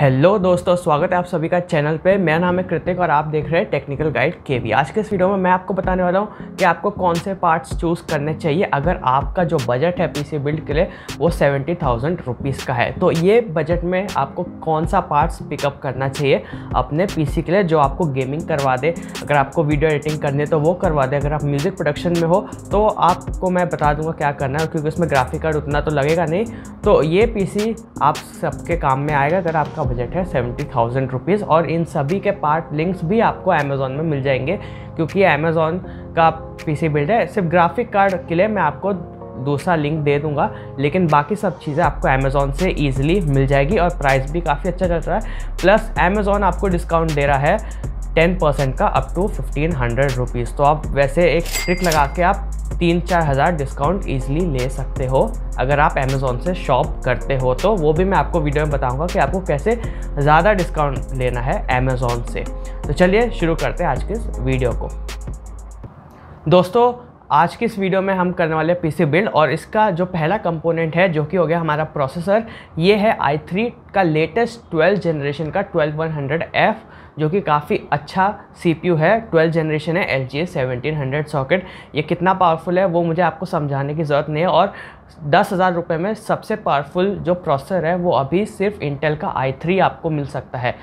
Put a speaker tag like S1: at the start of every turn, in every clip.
S1: hello दोस्तों स्वागत है आप सभी का चैनल पे मेरा नाम है कृतिक और आप देख रहे हैं टेक्निकल गाइड के वी आज के इस वीडियो में मैं आपको बताने वाला हूँ कि आपको कौन से पार्ट्स चूज़ करने चाहिए अगर आपका जो बजट है पीसी बिल्ड के लिए वो सेवेंटी थाउजेंड रुपीज़ का है तो ये बजट में आपको कौन सा पार्ट्स पिकअप करना चाहिए अपने पी के लिए जो आपको गेमिंग करवा दे अगर आपको वीडियो एडिटिंग करनी है तो वो करवा दे अगर आप म्यूज़िक प्रोडक्शन में हो तो आपको मैं बता दूंगा क्या करना है क्योंकि उसमें ग्राफिक कार्ड उतना तो लगेगा नहीं तो ये पी आप सबके काम में आएगा अगर आपका बजट है सेवेंटी थाउजेंड रुपीज़ और इन सभी के पार्ट लिंक्स भी आपको अमेज़ोन में मिल जाएंगे क्योंकि अमेज़ोन का पीसी बिल्ड है सिर्फ ग्राफिक कार्ड के लिए मैं आपको दूसरा लिंक दे दूंगा लेकिन बाकी सब चीज़ें आपको अमेज़ोन से ईजिली मिल जाएगी और प्राइस भी काफ़ी अच्छा चल रहा है प्लस अमेज़ोन आपको डिस्काउंट दे रहा है टेन परसेंट का up to fifteen hundred rupees तो आप वैसे एक ट्रिक लगा के आप तीन चार हज़ार डिस्काउंट ईजिली ले सकते हो अगर आप अमेज़ोन से शॉप करते हो तो वो भी मैं आपको वीडियो में बताऊंगा कि आपको कैसे ज़्यादा डिस्काउंट लेना है अमेज़ोन से तो चलिए शुरू करते हैं आज के इस वीडियो को दोस्तों आज की इस वीडियो में हम करने वाले पीसी बिल्ड और इसका जो पहला कंपोनेंट है जो कि हो गया हमारा प्रोसेसर ये है आई थ्री का लेटेस्ट ट्वेल्थ जनरेशन का ट्वेल्व वन हंड्रेड एफ़ जो कि काफ़ी अच्छा सीपीयू है ट्वेल्थ जनरेशन है एल जी सॉकेट ये कितना पावरफुल है वो मुझे आपको समझाने की ज़रूरत नहीं है और दस हज़ार रुपये में सबसे पावरफुल जो प्रोसेसर है वो अभी सिर्फ इंटेल का आई थ्री आपको मिल सकता है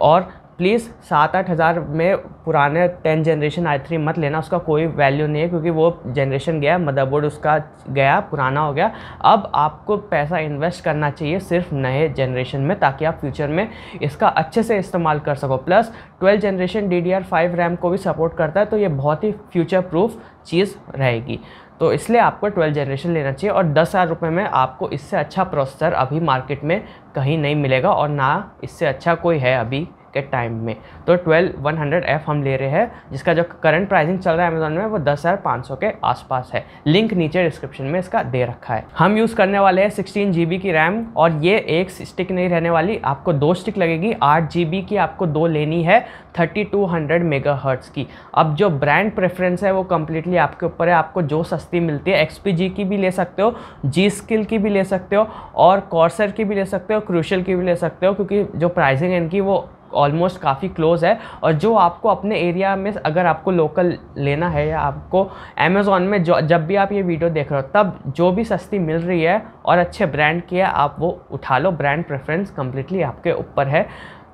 S1: और प्लीज़ सात आठ हज़ार में पुराने टेन जनरेशन आई थ्री मत लेना उसका कोई वैल्यू नहीं है क्योंकि वो जनरेशन गया मदरबोर्ड उसका गया पुराना हो गया अब आपको पैसा इन्वेस्ट करना चाहिए सिर्फ नए जनरेशन में ताकि आप फ्यूचर में इसका अच्छे से इस्तेमाल कर सको plus twelve generation D D R five RAM को भी सपोर्ट करता है तो ये बहुत ही फ्यूचर प्रूफ चीज़ रहेगी तो इसलिए आपको ट्वेल्व जनरेशन लेना चाहिए और दस हज़ार रुपये में आपको इससे अच्छा प्रोसेसर अभी मार्केट में कहीं नहीं मिलेगा और ना इससे अच्छा कोई है अभी के टाइम में तो ट्वेल्व वन हंड्रेड एफ़ हम ले रहे हैं जिसका जो करंट प्राइसिंग चल रहा है अमेजोन में वो दस हज़ार पाँच सौ के आसपास है लिंक नीचे डिस्क्रिप्शन में इसका दे रखा है हम यूज़ करने वाले हैं सिक्सटीन जी की रैम और ये एक स्टिक नहीं रहने वाली आपको दो स्टिक लगेगी आठ जी की आपको दो लेनी है thirty two hundred mega hertz की अब जो ब्रांड प्रेफरेंस है वो कम्प्लीटली आपके ऊपर है आपको जो सस्ती मिलती है एक्स की भी ले सकते हो जी स्किल की भी ले सकते हो और कॉर्सर की भी ले सकते हो क्रूशल की भी ले सकते हो क्योंकि जो प्राइसिंग है इनकी वो ऑलमोस्ट काफ़ी क्लोज़ है और जो आपको अपने एरिया में अगर आपको लोकल लेना है या आपको अमेज़ोन में जो जब भी आप ये वीडियो देख रहे हो तब जो भी सस्ती मिल रही है और अच्छे ब्रांड की है आप वो उठा लो ब्रांड प्रेफरेंस कम्प्लीटली आपके ऊपर है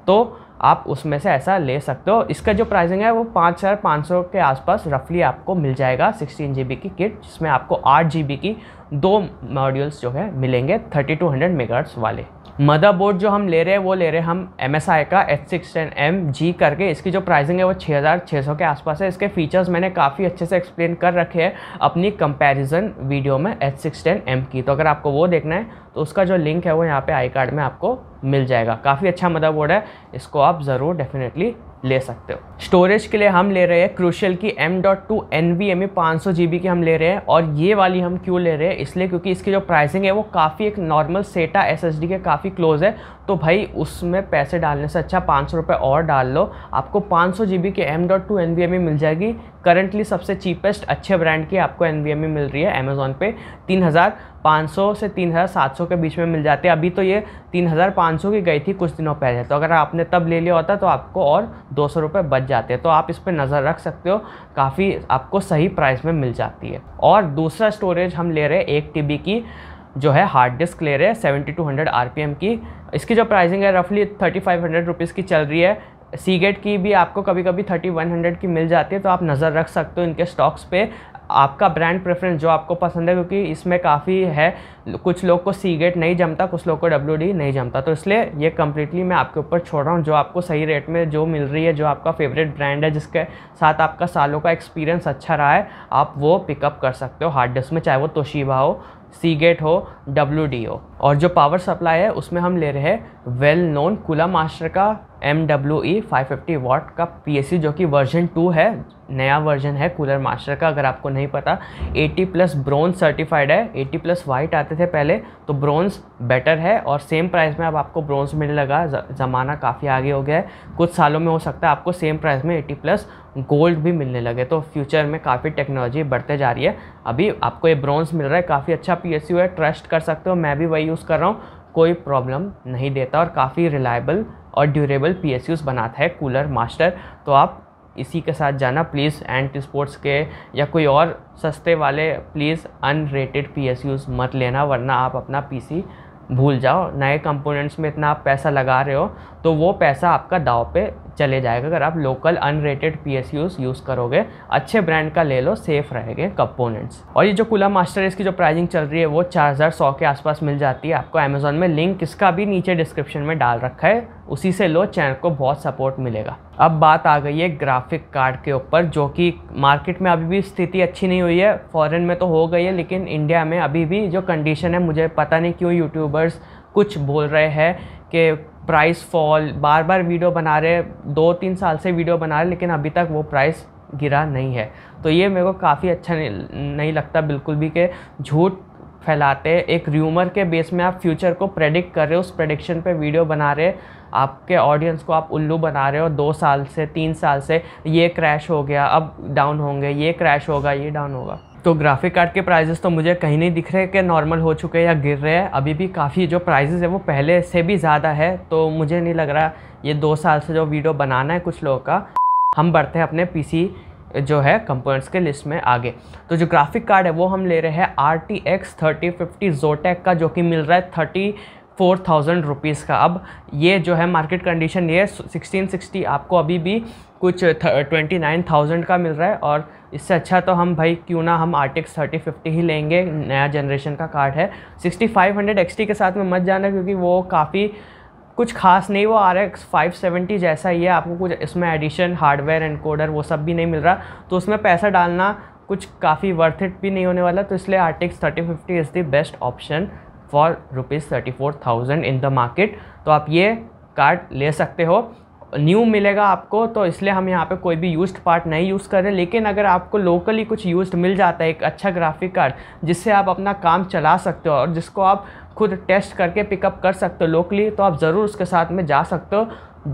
S1: तो आप उसमें से ऐसा ले सकते हो इसका जो प्राइसिंग है वो पाँच हज़ार पाँच सौ के आसपास रफली आपको मिल जाएगा सिक्सटीन जी की किट जिसमें आपको आठ जी की दो मॉड्यूल्स जो है मिलेंगे थर्टी टू हंड्रेड वाले मदर बोर्ड जो हम ले रहे हैं वो ले रहे हैं हम एम एस आई का H six ten M G करके इसकी जो प्राइसिंग है वो छः हज़ार छः सौ के आसपास है इसके फीचर्स मैंने काफ़ी अच्छे से एक्सप्लेन कर रखे हैं अपनी कंपैरिजन वीडियो में एच सिक्स टेन एम की तो अगर आपको वो देखना है तो उसका जो लिंक है वो यहाँ पे आई कार्ड में आपको मिल जाएगा काफ़ी अच्छा मदर बोर्ड है इसको आप ज़रूर डेफिनेटली ले सकते हो स्टोरेज के लिए हम ले रहे हैं क्रूशल की M dot two N V M पाँच सौ जी बी की हम ले रहे हैं और ये वाली हम क्यों ले रहे हैं इसलिए क्योंकि इसकी जो प्राइसिंग है वो काफ़ी एक नॉर्मल सेटा एस एस डी के काफ़ी क्लोज है तो भाई उसमें पैसे डालने से अच्छा पाँच सौ और डाल लो आपको पाँच सौ जी बी की M dot two N V M E मिल जाएगी करंटली सबसे चीपेस्ट अच्छे ब्रांड की आपको एन वी एम ई मिल रही है अमेज़ोन पे तीन हज़ार पाँच सौ से तीन हज़ार सात सौ के बीच में मिल जाती है अभी तो ये तीन हज़ार पाँच सौ की गई थी कुछ दिनों पहले तो अगर आपने तब ले लिया होता तो आपको और दो सौ रुपये बच जाते हैं तो आप इस पर नज़र रख सकते हो काफ़ी आपको सही प्राइस में मिल जाती है और दूसरा स्टोरेज हम ले रहे हैं एक टी बी की जो है हार्ड डिस्क ले रहे हैं seventy two hundred R P M की इसकी जो प्राइसिंग है रफली थर्टी फाइव हंड्रेड रुपीज़ की चल रही है सी की भी आपको कभी कभी थर्टी वन हंड्रेड की मिल जाती है तो आप नज़र रख सकते हो इनके स्टॉक्स पे आपका ब्रांड प्रेफरेंस जो आपको पसंद है क्योंकि इसमें काफ़ी है कुछ लोग को सी गेट नहीं जमता कुछ लोग को डब्ल्यू नहीं जमता तो इसलिए ये कम्प्लीटली मैं आपके ऊपर छोड़ रहा हूँ जो आपको सही रेट में जो मिल रही है जो आपका फेवरेट ब्रांड है जिसके साथ आपका सालों का एक्सपीरियंस अच्छा रहा है आप वो पिकअप कर सकते हो हार्ड डिस्क में चाहे वो तोशीबा हो सी गेट हो डब्ल्यू हो और जो पावर सप्लाई है उसमें हम ले रहे हैं वेल नोन कूला मास्टर का M W E five fifty watt का पी एस सी जो कि वर्जन टू है नया वर्जन है कूलर मास्टर का अगर आपको नहीं पता 80 प्लस ब्रोंज सर्टिफाइड है 80 प्लस वाइट आते थे पहले तो ब्रोंज बेटर है और सेम प्राइस में अब आपको ब्रोंज मिलने लगा ज़माना काफ़ी आगे हो गया है कुछ सालों में हो सकता है आपको सेम प्राइस में 80 प्लस गोल्ड भी मिलने लगे तो फ्यूचर में काफ़ी टेक्नोलॉजी बढ़ते जा रही है अभी आपको ये ब्रोंज मिल रहा है काफ़ी अच्छा पी एस e है ट्रस्ट कर सकते हो मैं भी वही यूज़ कर रहा हूँ कोई प्रॉब्लम नहीं देता और काफ़ी रिलायबल और ड्यूरेबल पी बनाता है कूलर मास्टर तो आप इसी के साथ जाना प्लीज़ एंटी स्पोर्ट्स के या कोई और सस्ते वाले प्लीज़ अनरेटेड पी मत लेना वरना आप अपना पीसी भूल जाओ नए कंपोनेंट्स में इतना आप पैसा लगा रहे हो तो वो पैसा आपका दाव पे चले जाएगा अगर आप local unrated P S use use करोगे अच्छे ब्रांड का ले लो सेफ रहेंगे कंपोनेंट्स और ये जो कूलर मास्टर इसकी जो प्राइसिंग चल रही है वो चार हज़ार सौ के आसपास मिल जाती है आपको अमेज़ोन में लिंक इसका भी नीचे डिस्क्रिप्शन में डाल रखा है उसी से लो चैनल को बहुत सपोर्ट मिलेगा अब बात आ गई है ग्राफिक कार्ड के ऊपर जो कि मार्केट में अभी भी स्थिति अच्छी नहीं हुई है फॉरेन में तो हो गई है लेकिन इंडिया में अभी भी जो कंडीशन है मुझे पता नहीं क्यों यूट्यूबर्स कुछ बोल रहे हैं कि प्राइस फॉल बार बार वीडियो बना रहे दो तीन साल से वीडियो बना रहे लेकिन अभी तक वो प्राइस गिरा नहीं है तो ये मेरे को काफ़ी अच्छा नहीं, नहीं लगता बिल्कुल भी कि झूठ फैलाते एक र्यूमर के बेस में आप फ्यूचर को प्रेडिक्ट कर रहे हो उस प्रेडिक्शन पे वीडियो बना रहे आपके ऑडियंस को आप उल्लू बना रहे हो दो साल से तीन साल से ये क्रैश हो गया अब डाउन होंगे ये क्रैश होगा ये डाउन होगा तो ग्राफिक कार्ड के प्राइजेस तो मुझे कहीं नहीं दिख रहे कि नॉर्मल हो चुके हैं या गिर रहे हैं अभी भी काफ़ी जो प्राइजेस है वो पहले से भी ज़्यादा है तो मुझे नहीं लग रहा ये दो साल से जो वीडियो बनाना है कुछ लोगों का हम बढ़ते हैं अपने पीसी जो है कंपोनेंट्स के लिस्ट में आगे तो जो ग्राफिक कार्ड है वो हम ले रहे हैं R T X thirty fifty Zotac का जो कि मिल रहा है थर्टी फोर थाउजेंड रुपीज़ का अब ये जो है मार्केट कंडीशन ये सिक्सटीन सिक्सटी आपको अभी भी कुछ ट्वेंटी नाइन थाउजेंड का मिल रहा है और इससे अच्छा तो हम भाई क्यों ना हम R T X thirty fifty ही लेंगे नया जनरेशन का कार्ड है sixty five hundred X T के साथ में मत जाना क्योंकि वो काफ़ी कुछ खास नहीं वो आर एक्स फाइव सेवेंटी जैसा ही है आपको कुछ इसमें एडिशन हार्डवेयर एनकोडर वो सब भी नहीं मिल रहा तो उसमें पैसा डालना कुछ काफ़ी वर्थ इट भी नहीं होने वाला तो इसलिए R T X thirty fifty is the best option for rupees thirty four thousand in the market तो आप ये कार्ड ले सकते हो न्यू मिलेगा आपको तो इसलिए हम यहाँ पे कोई भी यूज्ड पार्ट नहीं यूज़ कर रहे लेकिन अगर आपको लोकली कुछ यूज्ड मिल जाता है एक अच्छा ग्राफिक कार्ड जिससे आप अपना काम चला सकते हो और जिसको आप खुद टेस्ट करके पिकअप कर सकते हो लोकली तो आप ज़रूर उसके साथ में जा सकते हो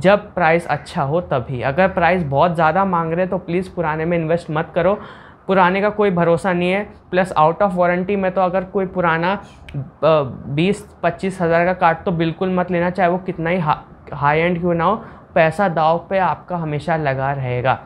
S1: जब प्राइस अच्छा हो तभी अगर प्राइस बहुत ज़्यादा मांग रहे हैं तो प्लीज़ पुराने में इन्वेस्ट मत करो पुराने का कोई भरोसा नहीं है प्लस आउट ऑफ वारंटी में तो अगर कोई पुराना बीस पच्चीस हज़ार का कार्ड तो बिल्कुल मत लेना चाहे वो कितना ही हा, हाई एंड क्यों ना हो पैसा दाव पे आपका हमेशा लगा रहेगा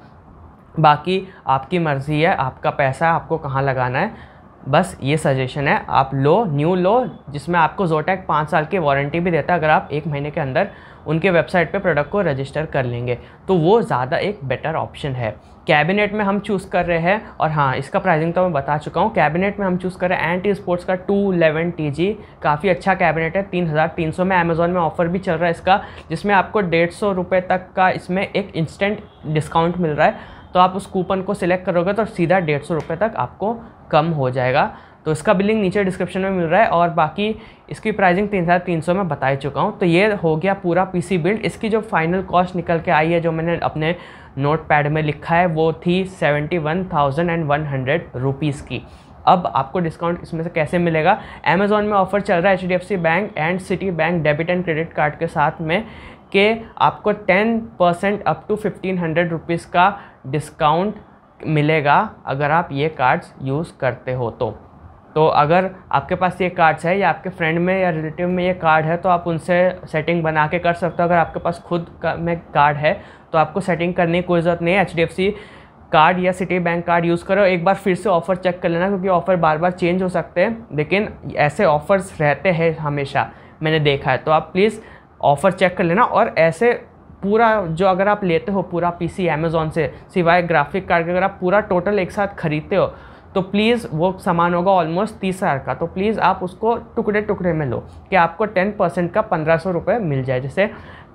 S1: बाकी आपकी मर्ज़ी है आपका पैसा आपको कहाँ लगाना है बस ये सजेशन है आप लो न्यू लो जिसमें आपको जोटैक पाँच साल की वारंटी भी देता है अगर आप एक महीने के अंदर उनके वेबसाइट पे प्रोडक्ट को रजिस्टर कर लेंगे तो वो ज़्यादा एक बेटर ऑप्शन है कैबिनेट में हम चूज़ कर रहे हैं और हाँ इसका प्राइसिंग तो मैं बता चुका हूँ कैबिनेट में हम चूज़ कर रहे हैं एंटी स्पोर्ट्स का टू इलेवन टी जी काफ़ी अच्छा कैबिनेट है तीन हज़ार तीन सौ में अमेज़ोन में ऑफ़र भी चल रहा है इसका जिसमें आपको डेढ़ सौ रुपये तक का इसमें एक इंस्टेंट डिस्काउंट मिल रहा है तो आप उस कूपन को सिलेक्ट करोगे तो सीधा डेढ़ सौ रुपये तक आपको कम हो जाएगा तो इसका बिलिंग नीचे डिस्क्रिप्शन में मिल रहा है और बाकी इसकी प्राइसिंग तीन हज़ार तीन सौ में बता चुका हूँ तो ये हो गया पूरा पीसी बिल्ड इसकी जो फाइनल कॉस्ट निकल के आई है जो मैंने अपने नोट पैड में लिखा है वो थी seventy one thousand and one hundred rupees की अब आपको डिस्काउंट इसमें से कैसे मिलेगा अमेजोन में ऑफर चल रहा है H D F C bank and Citi bank debit and credit card के साथ में कि आपको ten percent up to fifteen hundred rupees का डिस्काउंट मिलेगा अगर आप ये कार्ड्स यूज़ करते हो तो तो अगर आपके पास ये कार्ड्स है या आपके फ्रेंड में या रिलेटिव में ये कार्ड है तो आप उनसे सेटिंग बना के कर सकते हो अगर आपके पास खुद का में कार्ड है तो आपको सेटिंग करने की कोई ज़रूरत नहीं है एच कार्ड या सिटी बैंक कार्ड यूज़ करो एक बार फिर से ऑफ़र चेक कर लेना क्योंकि ऑफ़र बार बार चेंज हो सकते हैं लेकिन ऐसे ऑफ़र्स रहते हैं हमेशा मैंने देखा है तो आप प्लीज़ ऑफ़र चेक कर लेना और ऐसे पूरा जो अगर आप लेते हो पूरा सी अमेज़ोन से सिवाय ग्राफिक कार्ड के अगर आप पूरा टोटल एक साथ ख़रीदते हो तो प्लीज़ वो सामान होगा ऑलमोस्ट तीस हज़ार का तो प्लीज़ आप उसको टुकड़े टुकड़े में लो कि आपको टेन परसेंट का पंद्रह सौ रुपये मिल जाए जैसे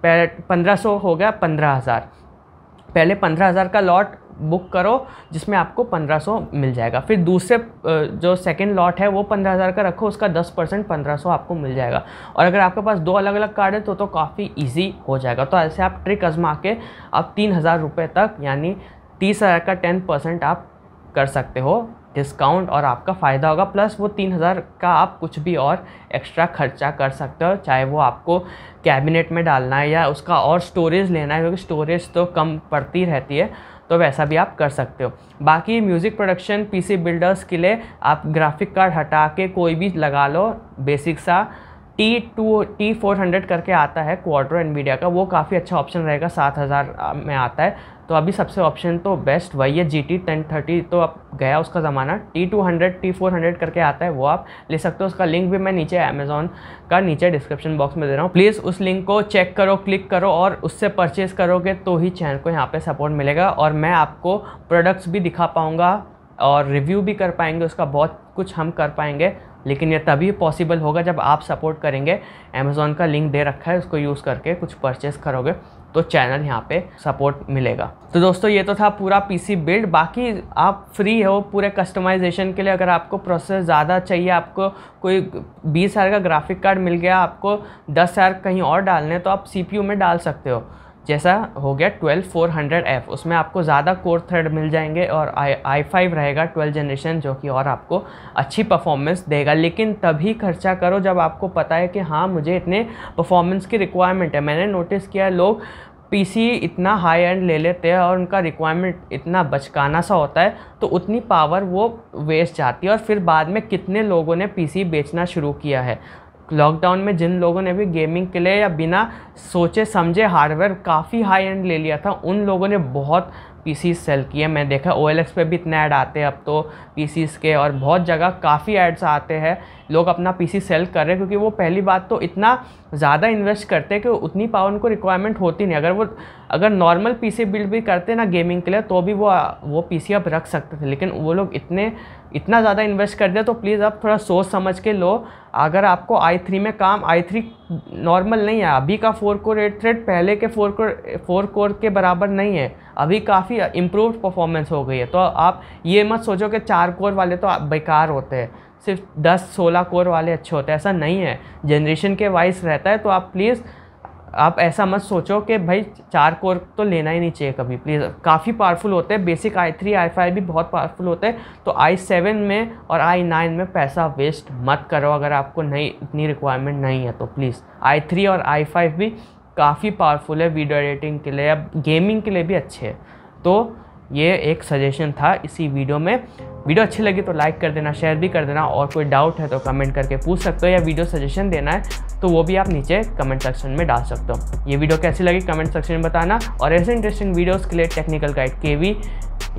S1: पंद्रह सौ हो गया पंद्रह हज़ार पहले पंद्रह हज़ार का लॉट बुक करो जिसमें आपको 1500 मिल जाएगा फिर दूसरे जो सेकंड लॉट है वो 15000 का रखो उसका 10 परसेंट पंद्रह आपको मिल जाएगा और अगर आपके पास दो अलग अलग कार्ड है तो तो काफ़ी ईजी हो जाएगा तो ऐसे आप ट्रिक आजमा के आप तीन हज़ार रुपये तक यानी तीस हज़ार का टेन परसेंट आप कर सकते हो डिस्काउंट और आपका फ़ायदा होगा प्लस वो तीन हज़ार का आप कुछ भी और एक्स्ट्रा खर्चा कर सकते हो चाहे वो आपको कैबिनेट में डालना है या उसका और स्टोरेज लेना है क्योंकि स्टोरेज तो कम पड़ती रहती है तो वैसा भी आप कर सकते हो बाकी म्यूज़िक प्रोडक्शन पीसी बिल्डर्स के लिए आप ग्राफिक कार्ड हटा के कोई भी लगा लो बेसिक सा T two T four hundred करके आता है एंड मीडिया का वो काफ़ी अच्छा ऑप्शन रहेगा सात हज़ार में आता है तो अभी सबसे ऑप्शन तो बेस्ट वही है जी टी टेन थर्टी तो अब गया उसका ज़माना T two hundred T four hundred करके आता है वो आप ले सकते हो उसका लिंक भी मैं नीचे अमेजोन का नीचे डिस्क्रिप्शन बॉक्स में दे रहा हूँ प्लीज़ उस लिंक को चेक करो क्लिक करो और उससे परचेज़ करोगे तो ही चैनल को यहाँ पर सपोर्ट मिलेगा और मैं आपको प्रोडक्ट्स भी दिखा पाऊँगा और रिव्यू भी कर पाएंगे उसका बहुत कुछ हम कर पाएंगे लेकिन यह तभी पॉसिबल होगा जब आप सपोर्ट करेंगे अमेज़ोन का लिंक दे रखा है उसको यूज़ करके कुछ परचेस करोगे तो चैनल यहाँ पे सपोर्ट मिलेगा तो दोस्तों ये तो था पूरा पीसी बिल्ड बाकी आप फ्री हो पूरे कस्टमाइजेशन के लिए अगर आपको प्रोसेस ज़्यादा चाहिए आपको कोई बीस हज़ार का ग्राफिक कार्ड मिल गया आपको दस हज़ार कहीं और डालने तो आप सी में डाल सकते हो जैसा हो गया ट्वेल्व फोर हंड्रेड एफ उसमें आपको ज़्यादा कोर थ्रेड मिल जाएंगे और आई आई फाइव रहेगा ट्वेल्व जनरेशन जो कि और आपको अच्छी परफॉर्मेंस देगा लेकिन तभी खर्चा करो जब आपको पता है कि हाँ मुझे इतने परफॉर्मेंस की रिक्वायरमेंट है मैंने नोटिस किया लोग पीसी इतना हाई एंड ले लेते हैं और उनका रिक्वायरमेंट इतना बचकाना सा होता है तो उतनी पावर वो वेस्ट जाती है और फिर बाद में कितने लोगों ने पीसी बेचना शुरू किया है लॉकडाउन में जिन लोगों ने भी गेमिंग के लिए या बिना सोचे समझे हार्डवेयर काफ़ी हाई एंड ले लिया था उन लोगों ने बहुत पीसीस सेल किए मैं देखा ओ पे भी इतने ऐड आते हैं अब तो पी के और बहुत जगह काफ़ी एड्स आते हैं लोग अपना पी सेल कर रहे हैं क्योंकि वो पहली बात तो इतना ज़्यादा इन्वेस्ट करते हैं कि उतनी पावर उनको रिक्वायरमेंट होती नहीं अगर वो अगर नॉर्मल सी बिल्ड भी करते ना गेमिंग के लिए तो भी वो वो सी अब रख सकते थे लेकिन वो लोग इतने इतना ज़्यादा इन्वेस्ट कर दिया तो प्लीज़ आप थोड़ा सोच समझ के लो अगर आपको आई थ्री में काम आई थ्री नॉर्मल नहीं है अभी का फोर कोर एट थ्रेड पहले के फोर कोर फोर कोर के बराबर नहीं है अभी काफ़ी इम्प्रूव परफॉर्मेंस हो गई है तो आप ये मत सोचो कि चार कोर वाले तो बेकार होते हैं सिर्फ दस सोलह कोर वाले अच्छे होते हैं ऐसा नहीं है जनरेशन के वाइस रहता है तो आप प्लीज़ आप ऐसा मत सोचो कि भाई चार कोर तो लेना ही नहीं चाहिए कभी प्लीज़ काफ़ी पावरफुल होते हैं basic I three I five भी बहुत पावरफुल होते हैं तो आई सेवन में और आई नाइन में पैसा वेस्ट मत करो अगर आपको नहीं इतनी रिक्वायरमेंट नहीं है तो प्लीज़ आई थ्री और आई फाइव भी काफ़ी पावरफुल है वीडियो एडिटिंग के लिए अब गेमिंग के लिए भी अच्छे हैं तो ये एक सजेशन था इसी वीडियो में वीडियो अच्छी लगी तो लाइक कर देना शेयर भी कर देना और कोई डाउट है तो कमेंट करके पूछ सकते हो या वीडियो सजेशन देना है तो वो भी आप नीचे कमेंट सेक्शन में डाल सकते हो ये वीडियो कैसी लगी कमेंट सेक्शन में बताना और ऐसे इंटरेस्टिंग वीडियोज़ के लिए टेक्निकल गाइड के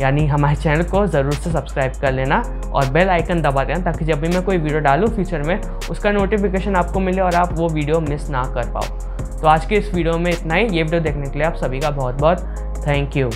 S1: यानी हमारे चैनल को ज़रूर से सब्सक्राइब कर लेना और बेल आइकन दबा देना ताकि जब भी मैं कोई वीडियो डालूँ फ्यूचर में उसका नोटिफिकेशन आपको मिले और आप वो वीडियो मिस ना कर पाओ तो आज के इस वीडियो में इतना ही ये वीडियो देखने के लिए आप सभी का बहुत बहुत थैंक यू